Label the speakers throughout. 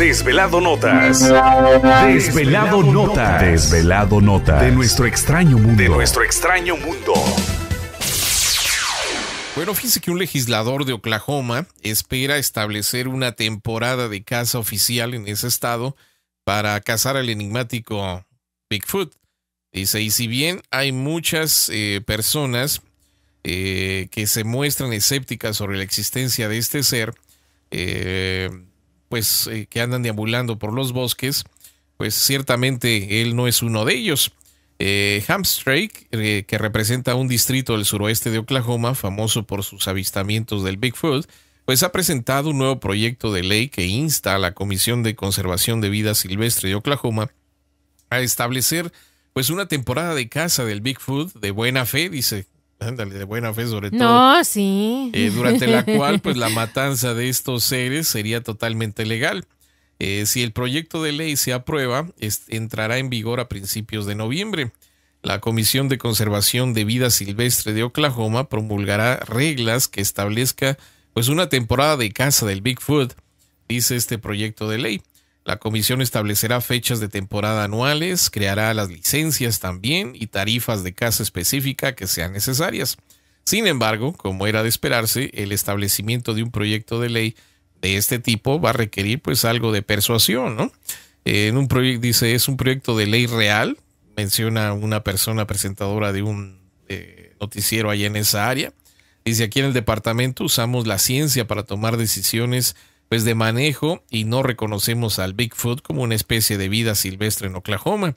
Speaker 1: Desvelado Notas. Desvelado, Notas. Desvelado Notas. De nuestro extraño mundo. De nuestro extraño mundo. Bueno, fíjese que un legislador de Oklahoma espera establecer una temporada de caza oficial en ese estado para cazar al enigmático Bigfoot. Dice, y si bien hay muchas eh, personas eh, que se muestran escépticas sobre la existencia de este ser, eh, pues eh, que andan deambulando por los bosques, pues ciertamente él no es uno de ellos. Eh, Hamstrake, eh, que representa un distrito del suroeste de Oklahoma, famoso por sus avistamientos del Bigfoot, pues ha presentado un nuevo proyecto de ley que insta a la Comisión de Conservación de Vida Silvestre de Oklahoma a establecer pues una temporada de caza del Bigfoot de buena fe, dice, de buena fe sobre todo. No,
Speaker 2: sí. Eh, durante la cual, pues la
Speaker 1: matanza de estos seres sería totalmente legal. Eh, si el proyecto de ley se aprueba, entrará en vigor a principios de noviembre. La Comisión de Conservación de Vida Silvestre de Oklahoma promulgará reglas que establezca pues una temporada de caza del Bigfoot, dice este proyecto de ley. La comisión establecerá fechas de temporada anuales, creará las licencias también y tarifas de casa específica que sean necesarias. Sin embargo, como era de esperarse, el establecimiento de un proyecto de ley de este tipo va a requerir pues algo de persuasión, ¿no? En un proyecto dice es un proyecto de ley real, menciona una persona presentadora de un eh, noticiero allá en esa área. Dice aquí en el departamento usamos la ciencia para tomar decisiones pues de manejo y no reconocemos al Bigfoot como una especie de vida silvestre en Oklahoma.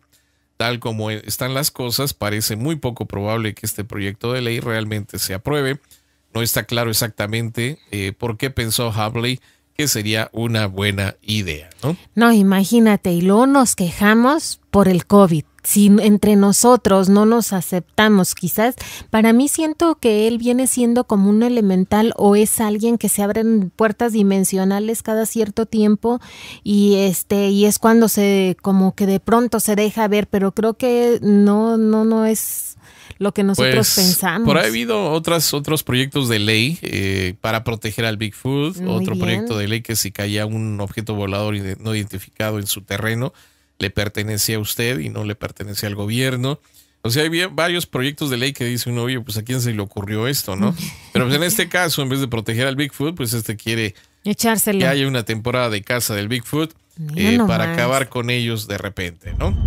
Speaker 1: Tal como están las cosas, parece muy poco probable que este proyecto de ley realmente se apruebe. No está claro exactamente eh, por qué pensó Hubley que sería una buena idea, ¿no?
Speaker 2: No, imagínate, y luego nos quejamos por el COVID si entre nosotros no nos aceptamos, quizás para mí siento que él viene siendo como un elemental o es alguien que se abren puertas dimensionales cada cierto tiempo y este y es cuando se como que de pronto se deja ver, pero creo que no no no es lo que nosotros pensamos. Por ahí ha
Speaker 1: habido otras, otros proyectos de ley eh, para proteger al Bigfoot, otro proyecto de ley que si caía un objeto volador no identificado en su terreno, le pertenecía a usted y no le pertenecía al gobierno. O sea, hay varios proyectos de ley que dice uno, oye, pues a quién se le ocurrió esto, ¿no? Pero pues en este caso, en vez de proteger al Bigfoot, pues este quiere Echárselo. que haya una temporada de casa del Bigfoot eh, para acabar con ellos de repente, ¿no?